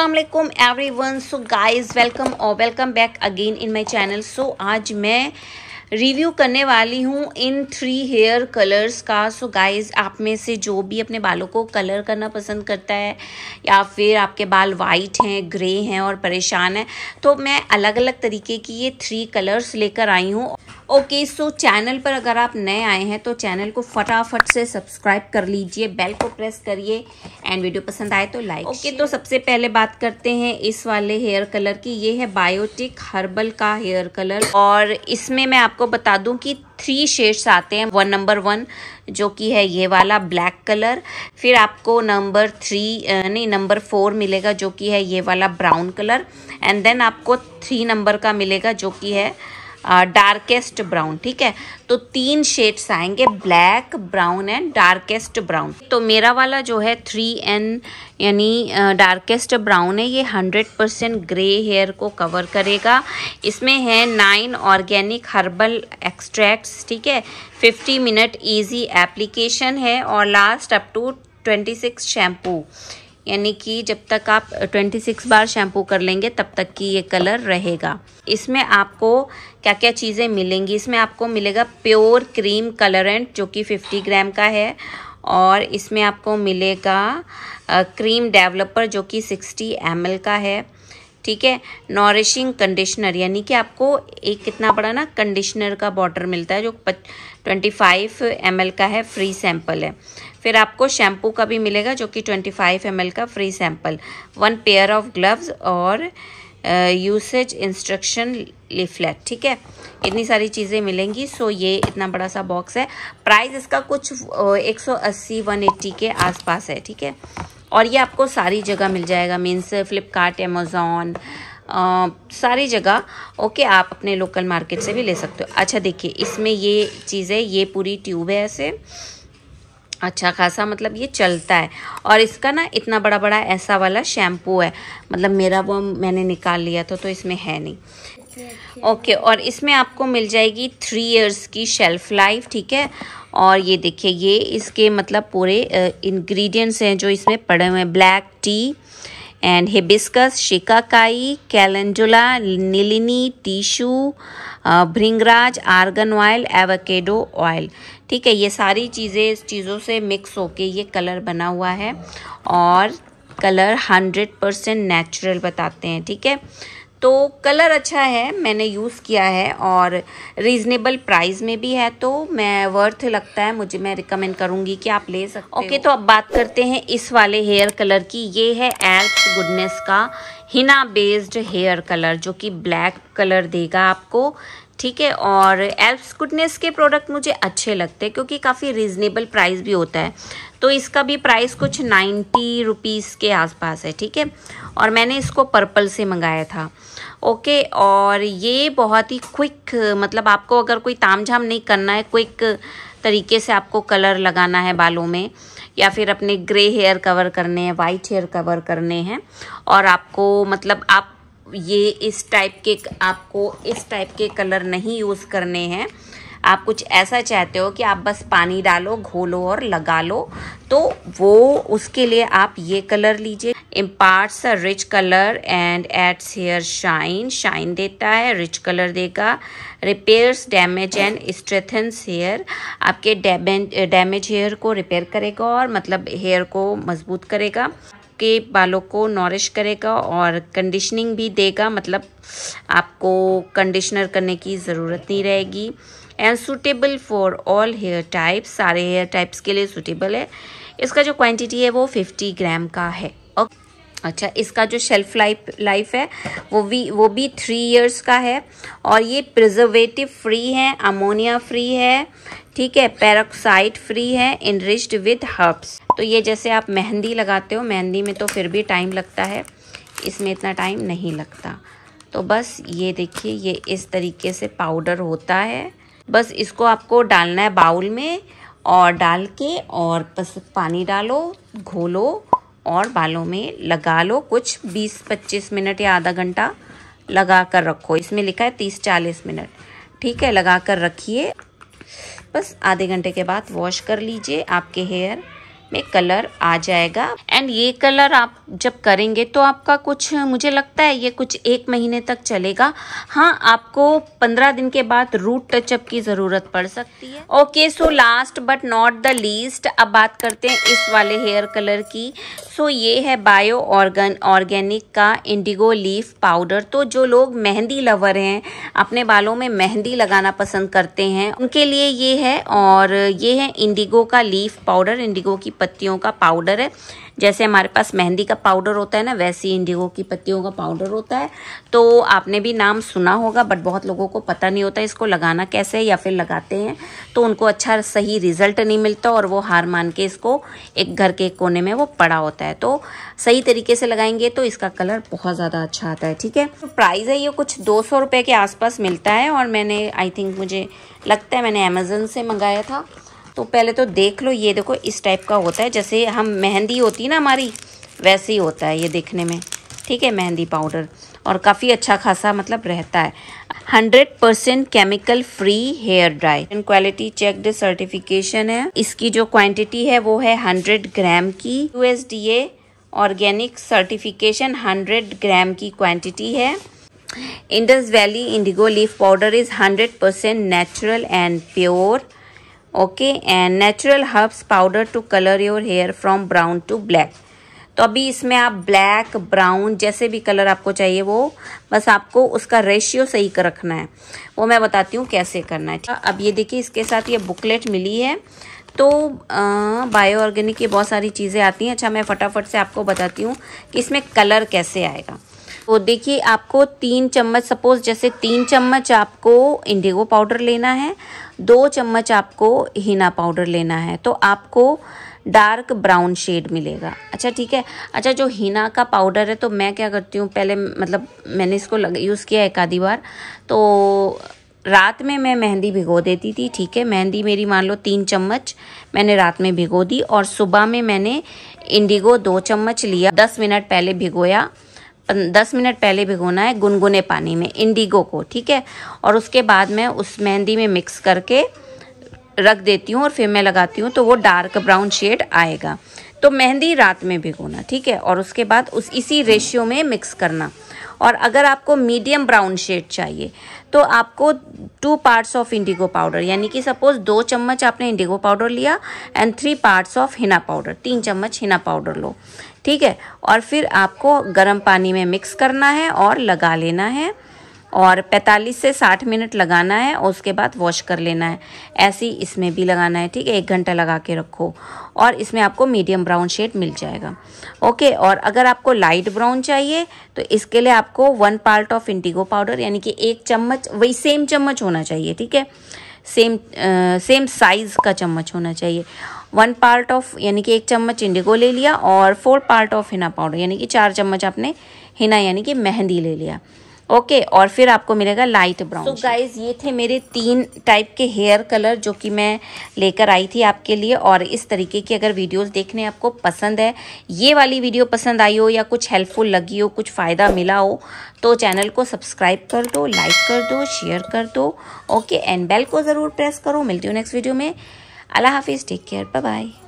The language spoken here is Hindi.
Aslam everyone so guys welcome और welcome back again in my channel so आज मैं रिव्यू करने वाली हूँ इन थ्री हेयर कलर्स का सो so गाइस आप में से जो भी अपने बालों को कलर करना पसंद करता है या फिर आपके बाल वाइट हैं ग्रे हैं और परेशान हैं तो मैं अलग अलग तरीके की ये थ्री कलर्स लेकर आई हूँ ओके सो चैनल पर अगर आप नए आए हैं तो चैनल को फटाफट से सब्सक्राइब कर लीजिए बेल को प्रेस करिए एंड वीडियो पसंद आए तो लाइक ओके okay, तो सबसे पहले बात करते हैं इस वाले हेयर कलर की ये है बायोटिक हर्बल का हेयर कलर और इसमें मैं आपको आपको बता दूं कि थ्री शेड्स आते हैं वन नंबर वन जो कि है ये वाला ब्लैक कलर फिर आपको नंबर थ्री नहीं नंबर फोर मिलेगा जो कि है ये वाला ब्राउन कलर एंड देन आपको थ्री नंबर का मिलेगा जो कि है डार्केस्ट ब्राउन ठीक है तो तीन शेड्स आएंगे black brown and darkest brown तो मेरा वाला जो है थ्री एन यानी डार्केस्ट ब्राउन है ये हंड्रेड परसेंट ग्रे हेयर को कवर करेगा इसमें है नाइन ऑर्गेनिक हर्बल एक्सट्रैक्ट्स ठीक है फिफ्टी मिनट ईजी एप्लीकेशन है और last up to twenty six shampoo यानी कि जब तक आप 26 बार शैम्पू कर लेंगे तब तक की ये कलर रहेगा इसमें आपको क्या क्या चीज़ें मिलेंगी इसमें आपको मिलेगा प्योर क्रीम कलरेंट जो कि 50 ग्राम का है और इसमें आपको मिलेगा क्रीम डेवलपर जो कि 60 एम का है ठीक है नॉरिशिंग कंडीशनर यानी कि आपको एक कितना बड़ा ना कंडीशनर का बॉटर मिलता है जो ट्वेंटी फाइव एम का है फ्री सैम्पल है फिर आपको शैम्पू का भी मिलेगा जो कि ट्वेंटी फाइव एम का free sample one pair of gloves और यूसेज इंस्ट्रक्शन लिफलेट ठीक है इतनी सारी चीज़ें मिलेंगी सो ये इतना बड़ा सा बॉक्स है प्राइस इसका कुछ एक सौ अस्सी वन एट्टी के आसपास है ठीक है और ये आपको सारी जगह मिल जाएगा मीन्स फ्लिपकार्ट अमेज़ोन सारी जगह ओके आप अपने लोकल मार्केट से भी ले सकते हो अच्छा देखिए इसमें ये चीज़ है ये पूरी ट्यूब है ऐसे अच्छा खासा मतलब ये चलता है और इसका ना इतना बड़ा बड़ा ऐसा वाला शैम्पू है मतलब मेरा वो मैंने निकाल लिया था तो इसमें है नहीं ओके और इसमें आपको मिल जाएगी थ्री इयर्स की शेल्फ लाइफ ठीक है और ये देखिए ये इसके मतलब पूरे इंग्रेडिएंट्स हैं जो इसमें पड़े हुए हैं black tea and hibiscus shikakai calendula neelini टीशू bhringraj argan oil avocado oil ठीक है ये सारी चीज़ें इस चीज़ों से मिक्स होके ये कलर बना हुआ है और कलर हंड्रेड परसेंट नेचुरल बताते हैं ठीक है तो कलर अच्छा है मैंने यूज़ किया है और रीज़नेबल प्राइस में भी है तो मैं वर्थ लगता है मुझे मैं रिकमेंड करूँगी कि आप ले सकते ओके okay, तो अब बात करते हैं इस वाले हेयर कलर की ये है एल्प्स गुडनेस का हिना बेस्ड हेयर कलर जो कि ब्लैक कलर देगा आपको ठीक है और एल्प्स गुडनेस के प्रोडक्ट मुझे अच्छे लगते हैं क्योंकि काफ़ी रिजनेबल प्राइस भी होता है तो इसका भी प्राइस कुछ नाइन्टी रुपीज़ के आसपास है ठीक है और मैंने इसको पर्पल से मंगाया था ओके और ये बहुत ही क्विक मतलब आपको अगर कोई ताम झाम नहीं करना है क्विक तरीके से आपको कलर लगाना है बालों में या फिर अपने ग्रे हेयर कवर करने हैं वाइट हेयर कवर करने हैं और आपको मतलब आप ये इस टाइप के आपको इस टाइप के कलर नहीं यूज़ करने हैं आप कुछ ऐसा चाहते हो कि आप बस पानी डालो घोलो और लगा लो तो वो उसके लिए आप ये कलर लीजिए imparts a rich colour and adds hair shine shine देता है रिच कलर देगा repairs damage and strengthens hair आपके डैमेज हेयर को रिपेयर करेगा और मतलब हेयर को मजबूत करेगा आपके बालों को नॉरिश करेगा और कंडीशनिंग भी देगा मतलब आपको कंडीशनर करने की ज़रूरत नहीं रहेगी and suitable for all hair types सारे हेयर टाइप्स के लिए सूटेबल है इसका जो क्वांटिटी है वो 50 ग्राम का है अच्छा इसका जो शेल्फ लाइफ लाइफ है वो भी वो भी थ्री इयर्स का है और ये प्रिजर्वेटिव फ्री है अमोनिया फ्री है ठीक है पैरॉक्साइड फ्री है इनरिच्ड विथ हर्ब्स तो ये जैसे आप मेहंदी लगाते हो मेहंदी में तो फिर भी टाइम लगता है इसमें इतना टाइम नहीं लगता तो बस ये देखिए ये इस तरीके से पाउडर होता है बस इसको आपको डालना है बाउल में और डाल के और बस पानी डालो घोलो और बालों में लगा लो कुछ 20-25 मिनट या आधा घंटा लगा कर रखो इसमें लिखा है 30-40 मिनट ठीक है लगा कर रखिए बस आधे घंटे के बाद वॉश कर लीजिए आपके हेयर में कलर आ जाएगा एंड ये कलर आप जब करेंगे तो आपका कुछ मुझे लगता है ये कुछ एक महीने तक चलेगा हाँ आपको पंद्रह दिन के बाद रूट टचअप की ज़रूरत पड़ सकती है okay so last but not the least अब बात करते हैं इस वाले हेयर कलर की सो so, ये है बायो ऑर्गन ऑर्गेनिक का इंडिगो लीफ पाउडर तो जो लोग मेहंदी लवर हैं अपने बालों में मेहंदी लगाना पसंद करते हैं उनके लिए ये है और ये है इंडिगो का लीफ पाउडर इंडिगो की पत्तियों का पाउडर है जैसे हमारे पास मेहंदी का पाउडर होता है ना वैसे ही इंडिगो की पत्तियों का पाउडर होता है तो आपने भी नाम सुना होगा बट बहुत लोगों को पता नहीं होता इसको लगाना कैसे या फिर लगाते हैं तो उनको अच्छा सही रिजल्ट नहीं मिलता और वो हार मान के इसको एक घर के एक कोने में वो पड़ा होता है तो सही तरीके से लगाएंगे तो इसका कलर बहुत ज़्यादा अच्छा आता है ठीक है तो प्राइस है ये कुछ दो सौ रुपये के आसपास मिलता है और मैंने आई थिंक मुझे लगता है मैंने अमेज़ोन से मंगाया था तो पहले तो देख लो ये देखो इस टाइप का होता है जैसे हम मेहंदी होती है ना हमारी वैसे ही होता है ये देखने में ठीक है मेहंदी पाउडर और काफ़ी अच्छा खासा मतलब रहता है 100% percent chemical free hair dry and quality checked certification है इसकी जो क्वांटिटी है वो है 100 ग्राम की U USDA organic certification 100 gram की क्वांटिटी है Indus Valley indigo leaf powder is 100% percent natural and pure okay and natural herbs powder to colour your hair from brown to black तो अभी इसमें आप ब्लैक ब्राउन जैसे भी कलर आपको चाहिए वो बस आपको उसका रेशियो सही कर रखना है वो मैं बताती हूँ कैसे करना है अब ये देखिए इसके साथ ये बुकलेट मिली है तो बायो ऑर्गेनिक की बहुत सारी चीज़ें आती हैं अच्छा मैं फटाफट से आपको बताती हूँ कि इसमें कलर कैसे आएगा तो देखिए आपको तीन चम्मच सपोज जैसे तीन चम्मच आपको इंडिगो पाउडर लेना है दो चम्मच आपको हिना पाउडर लेना है तो आपको डार्क ब्राउन शेड मिलेगा अच्छा ठीक है अच्छा जो हिना का पाउडर है तो मैं क्या करती हूँ पहले मतलब मैंने इसको यूज़ किया एक आधी बार तो रात में मैं मेहंदी भिगो देती थी ठीक है मेहंदी मेरी मान लो तीन चम्मच मैंने रात में भिगो दी और सुबह में मैंने इंडिगो दो चम्मच लिया दस मिनट पहले भिगोया दस मिनट पहले भिगोना है गुनगुने पानी में इंडिगो को ठीक है और उसके बाद मैं उस मेहंदी में मिक्स करके रख देती हूँ और फिर मैं लगाती हूँ तो वो डार्क ब्राउन शेड आएगा तो मेहंदी रात में भिगोना ठीक है और उसके बाद उस इसी रेशियो में मिक्स करना और अगर आपको मीडियम ब्राउन शेड चाहिए तो आपको two parts of indigo powder यानी कि सपोज दो चम्मच आपने इंडिगो पाउडर लिया and three parts of henna powder तीन चम्मच हिना पाउडर लो ठीक है और फिर आपको गर्म पानी में मिक्स करना है और लगा लेना है और 45 से 60 मिनट लगाना है और उसके बाद वॉश कर लेना है ऐसे ही इसमें भी लगाना है ठीक है एक घंटा लगा के रखो और इसमें आपको मीडियम ब्राउन शेड मिल जाएगा ओके और अगर आपको लाइट ब्राउन चाहिए तो इसके लिए आपको one part of indigo powder यानी कि एक चम्मच वही सेम चम्मच होना चाहिए ठीक है सेम आ, सेम साइज़ का चम्मच होना चाहिए वन पार्ट ऑफ यानी कि एक चम्मच इंडिगो ले लिया और four part of henna powder यानी कि चार चम्मच आपने हिना यानी कि मेहंदी ले लिया ओके और फिर आपको मिलेगा लाइट ब्राउन तो गाइज ये थे मेरे तीन टाइप के हेयर कलर जो कि मैं लेकर आई थी आपके लिए और इस तरीके की अगर वीडियोस देखने आपको पसंद है ये वाली वीडियो पसंद आई हो या कुछ हेल्पफुल लगी हो कुछ फ़ायदा मिला हो तो चैनल को सब्सक्राइब कर दो लाइक कर दो शेयर कर दो ओके एंड बेल को ज़रूर प्रेस करो मिलती हूँ नेक्स्ट वीडियो में अल्लाह हाफिज़ टेक केयर बाय